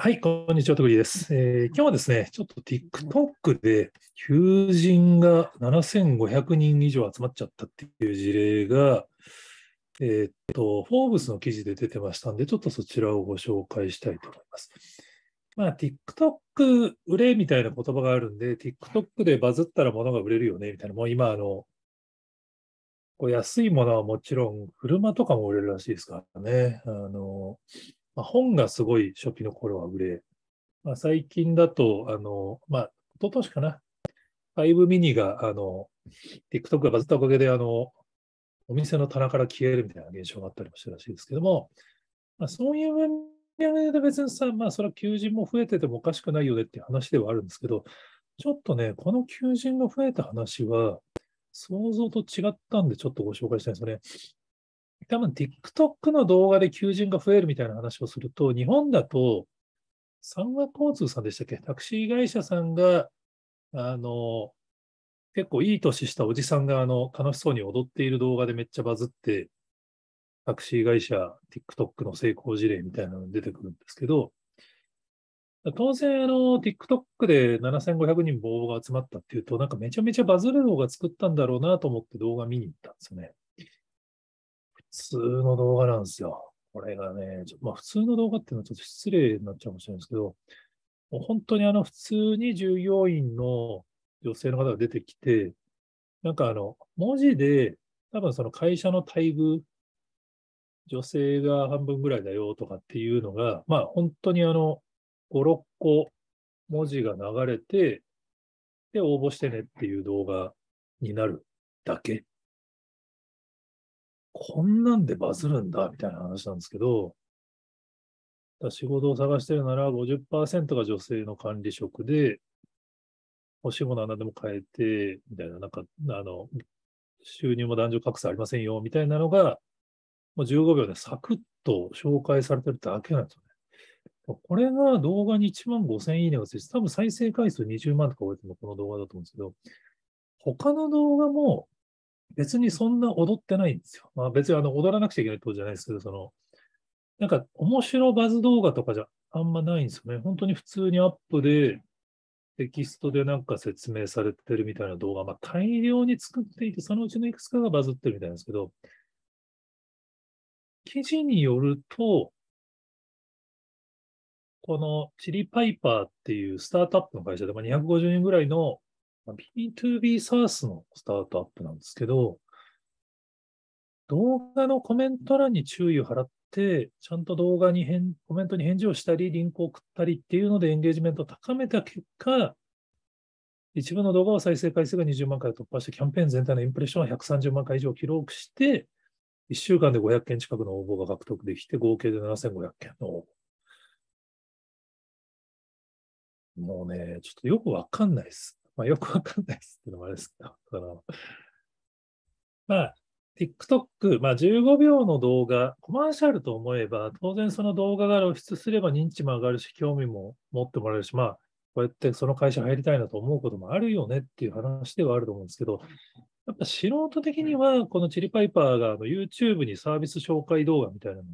はい、こんにちは、徳利です、えー。今日はですね、ちょっと TikTok で求人が7500人以上集まっちゃったっていう事例が、えー、っと、フォーブスの記事で出てましたんで、ちょっとそちらをご紹介したいと思います。まあ、TikTok 売れみたいな言葉があるんで、TikTok でバズったら物が売れるよね、みたいな、もう今、あの、こう安いものはもちろん、車とかも売れるらしいですからね。あの、まあ、本がすごい初期の頃は売れ、まあ、最近だと、あの、まあ、一昨年かな、5ミニが、あの、TikTok がバズったおかげで、あの、お店の棚から消えるみたいな現象があったりもしたらしいですけども、まあ、そういう面で別にさ、まあ、それは求人も増えててもおかしくないよねっていう話ではあるんですけど、ちょっとね、この求人が増えた話は、想像と違ったんで、ちょっとご紹介したいんですよね。多分 TikTok の動画で求人が増えるみたいな話をすると、日本だと、三和交通さんでしたっけタクシー会社さんが、あの、結構いい年したおじさんがあの楽しそうに踊っている動画でめっちゃバズって、タクシー会社、TikTok の成功事例みたいなのが出てくるんですけど、当然、あの、TikTok で7500人応募が集まったっていうと、なんかめちゃめちゃバズる動画作ったんだろうなと思って動画見に行ったんですよね。通の動画なんですよ。これがね、まあ、普通の動画っていうのはちょっと失礼になっちゃうかもしれないですけど、もう本当にあの普通に従業員の女性の方が出てきて、なんかあの、文字で、多分その会社の待遇、女性が半分ぐらいだよとかっていうのが、まあ本当にあの、5、6個文字が流れて、で、応募してねっていう動画になるだけ。こんなんでバズるんだみたいな話なんですけど、仕事を探してるなら50%が女性の管理職で、欲しいものは何でも変えて、みたいな、なんか、あの、収入も男女格差ありませんよ、みたいなのが、もう15秒でサクッと紹介されてるだけなんですよね。これが動画に1万5000いいねがついて、多分再生回数20万とか超えてるのこの動画だと思うんですけど、他の動画も別にそんな踊ってないんですよ。まあ、別にあの踊らなくちゃいけないってことじゃないですけど、その、なんか面白バズ動画とかじゃあんまないんですよね。本当に普通にアップで、テキストでなんか説明されてるみたいな動画、まあ、大量に作っていて、そのうちのいくつかがバズってるみたいなんですけど、記事によると、このチリパイパーっていうスタートアップの会社で、まあ、250人ぐらいの B2B サースのスタートアップなんですけど、動画のコメント欄に注意を払って、ちゃんと動画に返、コメントに返事をしたり、リンクを送ったりっていうのでエンゲージメントを高めた結果、一部の動画は再生回数が20万回突破して、キャンペーン全体のインプレッションは130万回以上記録して、1週間で500件近くの応募が獲得できて、合計で7500件の応募。もうね、ちょっとよくわかんないです。まあ、よくわかんないですっていうのもあれですけど、その、まあ、TikTok、まあ、15秒の動画、コマーシャルと思えば、当然その動画が露出すれば認知も上がるし、興味も持ってもらえるし、まあ、こうやってその会社入りたいなと思うこともあるよねっていう話ではあると思うんですけど、やっぱ素人的には、このチリパイパーがあの YouTube にサービス紹介動画みたいなのを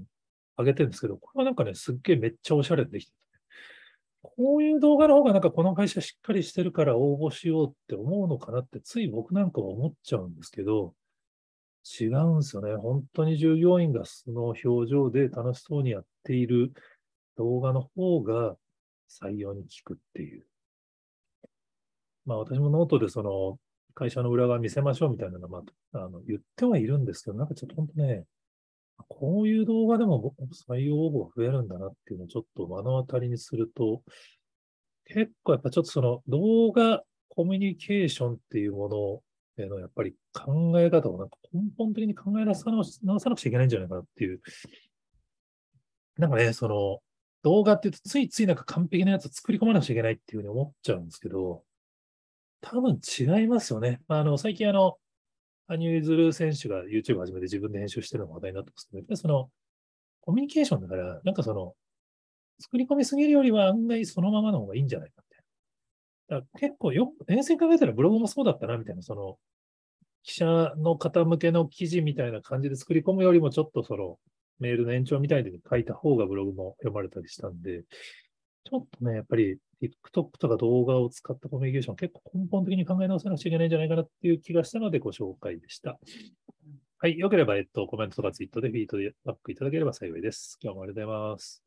上げてるんですけど、これはなんかね、すっげえめっちゃおしゃれできてこういう動画の方がなんかこの会社しっかりしてるから応募しようって思うのかなってつい僕なんかは思っちゃうんですけど、違うんですよね。本当に従業員がその表情で楽しそうにやっている動画の方が採用に効くっていう。まあ私もノートでその会社の裏側見せましょうみたいなのは、まあ、あの言ってはいるんですけど、なんかちょっと本当ね、こういう動画でも採用応募が増えるんだなっていうのをちょっと目の当たりにすると、結構やっぱちょっとその動画コミュニケーションっていうものへのやっぱり考え方をなんか根本的に考え直さ直さなくちゃいけないんじゃないかなっていう。なんかね、その動画って言うとついついなんか完璧なやつを作り込まなくちゃいけないっていうふうに思っちゃうんですけど、多分違いますよね。あの、最近あの、羽生結弦選手が YouTube 始めて自分で編集してるのが話題になってますけど、やっぱりその、コミュニケーションだから、なんかその、作り込みすぎるよりは案外そのままの方がいいんじゃないかみたいな。だから結構よ、遠線考えたらブログもそうだったな、みたいな、その、記者の方向けの記事みたいな感じで作り込むよりも、ちょっとその、メールの延長みたいに書いた方がブログも読まれたりしたんで、ちょっとね、やっぱり TikTok とか動画を使ったコミュニケーション、結構根本的に考え直さなくちゃいけないんじゃないかなっていう気がしたのでご紹介でした。はい。よければ、えっと、コメントとかツイートでフィードバックいただければ幸いです。今日もありがとうございます。